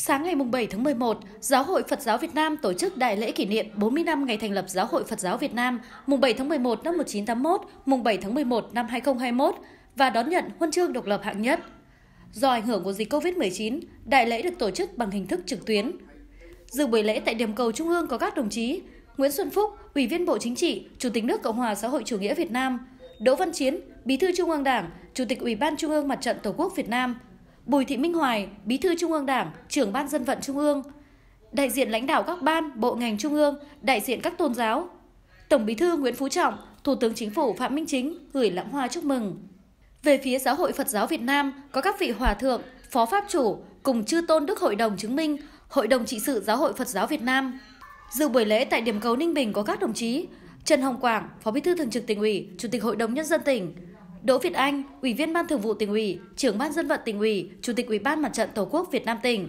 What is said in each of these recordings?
Sáng ngày 7 tháng 11, Giáo hội Phật giáo Việt Nam tổ chức đại lễ kỷ niệm 40 năm ngày thành lập Giáo hội Phật giáo Việt Nam, mùng 7 tháng 11 năm 1981, mùng 7 tháng 11 năm 2021 và đón nhận huân chương độc lập hạng nhất. Do ảnh hưởng của dịch COVID-19, đại lễ được tổ chức bằng hình thức trực tuyến. Dự buổi lễ tại điểm cầu Trung ương có các đồng chí Nguyễn Xuân Phúc, Ủy viên Bộ Chính trị, Chủ tịch nước Cộng hòa xã hội chủ nghĩa Việt Nam, Đỗ Văn Chiến, Bí thư Trung ương Đảng, Chủ tịch Ủy ban Trung ương Mặt trận Tổ quốc Việt Nam – Bùi Thị Minh Hoài, Bí thư Trung ương Đảng, trưởng ban dân vận Trung ương, đại diện lãnh đạo các ban, bộ ngành Trung ương, đại diện các tôn giáo. Tổng Bí thư Nguyễn Phú Trọng, Thủ tướng Chính phủ Phạm Minh Chính gửi lãng hoa chúc mừng. Về phía Giáo hội Phật giáo Việt Nam có các vị hòa thượng, phó pháp chủ cùng chư tôn Đức Hội đồng chứng minh, Hội đồng trị sự Giáo hội Phật giáo Việt Nam. Dự buổi lễ tại điểm cầu Ninh Bình có các đồng chí Trần Hồng Quảng, Phó Bí thư Thường trực tỉnh ủy, Chủ tịch Hội đồng nhân dân tỉnh, Đỗ Việt Anh, Ủy viên Ban Thường vụ tỉnh ủy, Trưởng ban dân vận tỉnh ủy, Chủ tịch Ủy ban Mặt trận Tổ quốc Việt Nam tỉnh.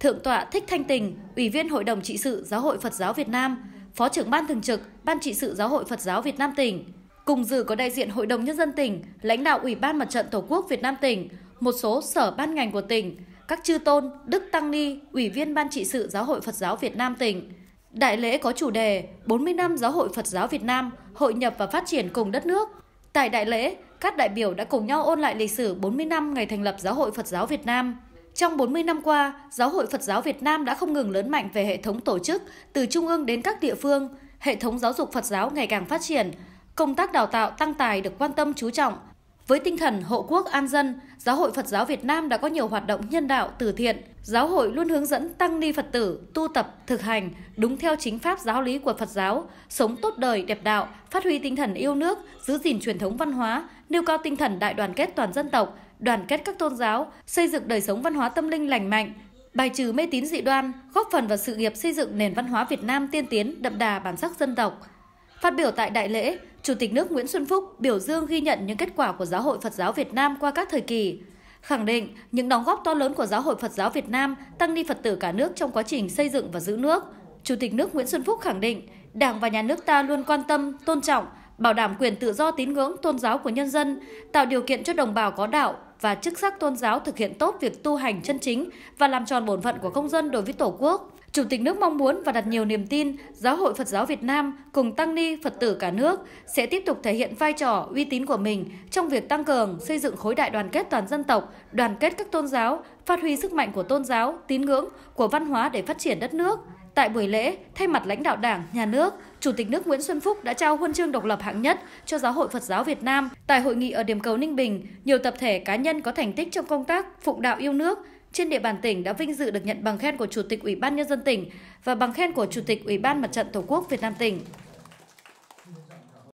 Thượng tọa Thích Thanh Tình, Ủy viên Hội đồng trị sự Giáo hội Phật giáo Việt Nam, Phó trưởng ban thường trực Ban trị sự Giáo hội Phật giáo Việt Nam tỉnh. Cùng dự có đại diện Hội đồng nhân dân tỉnh, lãnh đạo Ủy ban Mặt trận Tổ quốc Việt Nam tỉnh, một số sở ban ngành của tỉnh, các chư tôn, đức tăng ni, Ủy viên Ban trị sự Giáo hội Phật giáo Việt Nam tỉnh. Đại lễ có chủ đề 40 năm Giáo hội Phật giáo Việt Nam hội nhập và phát triển cùng đất nước. Tại đại lễ, các đại biểu đã cùng nhau ôn lại lịch sử 40 năm ngày thành lập Giáo hội Phật giáo Việt Nam. Trong 40 năm qua, Giáo hội Phật giáo Việt Nam đã không ngừng lớn mạnh về hệ thống tổ chức từ trung ương đến các địa phương, hệ thống giáo dục Phật giáo ngày càng phát triển, công tác đào tạo tăng tài được quan tâm chú trọng, với tinh thần hộ quốc an dân, Giáo hội Phật giáo Việt Nam đã có nhiều hoạt động nhân đạo từ thiện. Giáo hội luôn hướng dẫn tăng ni Phật tử tu tập, thực hành đúng theo chính pháp giáo lý của Phật giáo, sống tốt đời đẹp đạo, phát huy tinh thần yêu nước, giữ gìn truyền thống văn hóa, nêu cao tinh thần đại đoàn kết toàn dân tộc, đoàn kết các tôn giáo, xây dựng đời sống văn hóa tâm linh lành mạnh, bài trừ mê tín dị đoan, góp phần vào sự nghiệp xây dựng nền văn hóa Việt Nam tiên tiến, đậm đà bản sắc dân tộc, Phát biểu tại đại lễ, Chủ tịch nước Nguyễn Xuân Phúc biểu dương ghi nhận những kết quả của Giáo hội Phật giáo Việt Nam qua các thời kỳ, khẳng định những đóng góp to lớn của Giáo hội Phật giáo Việt Nam, tăng ni Phật tử cả nước trong quá trình xây dựng và giữ nước. Chủ tịch nước Nguyễn Xuân Phúc khẳng định, Đảng và nhà nước ta luôn quan tâm, tôn trọng, bảo đảm quyền tự do tín ngưỡng tôn giáo của nhân dân, tạo điều kiện cho đồng bào có đạo và chức sắc tôn giáo thực hiện tốt việc tu hành chân chính và làm tròn bổn phận của công dân đối với Tổ quốc. Chủ tịch nước mong muốn và đặt nhiều niềm tin Giáo hội Phật giáo Việt Nam cùng tăng ni Phật tử cả nước sẽ tiếp tục thể hiện vai trò uy tín của mình trong việc tăng cường xây dựng khối đại đoàn kết toàn dân tộc, đoàn kết các tôn giáo, phát huy sức mạnh của tôn giáo, tín ngưỡng, của văn hóa để phát triển đất nước. Tại buổi lễ, thay mặt lãnh đạo Đảng, Nhà nước, Chủ tịch nước Nguyễn Xuân Phúc đã trao huân chương độc lập hạng nhất cho Giáo hội Phật giáo Việt Nam. Tại hội nghị ở điểm cầu Ninh Bình, nhiều tập thể cá nhân có thành tích trong công tác phụng đạo yêu nước, trên địa bàn tỉnh đã vinh dự được nhận bằng khen của Chủ tịch Ủy ban Nhân dân tỉnh và bằng khen của Chủ tịch Ủy ban Mặt trận Tổ quốc Việt Nam tỉnh.